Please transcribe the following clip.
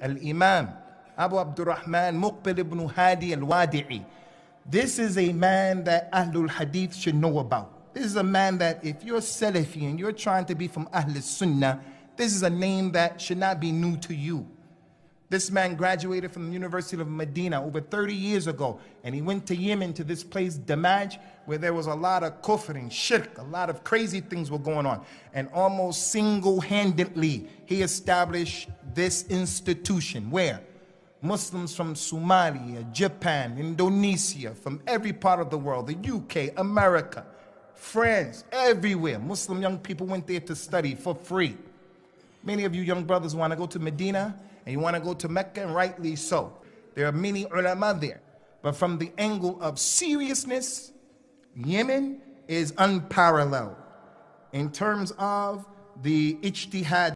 Al-Imam Abu Abdurrahman Muqbil ibn Hadi al-Wadi'i. This is a man that Ahlul Hadith should know about. This is a man that if you're Salafi and you're trying to be from Ahlul Sunnah, this is a name that should not be new to you. This man graduated from the University of Medina over 30 years ago, and he went to Yemen to this place, Damaj, where there was a lot of kufr and shirk, a lot of crazy things were going on. And almost single handedly, he established this institution where Muslims from Somalia, Japan, Indonesia, from every part of the world, the UK, America, France, everywhere, Muslim young people went there to study for free. Many of you young brothers want to go to Medina and you want to go to Mecca, and rightly so. There are many ulama there. But from the angle of seriousness, Yemen is unparalleled in terms of the ijtihad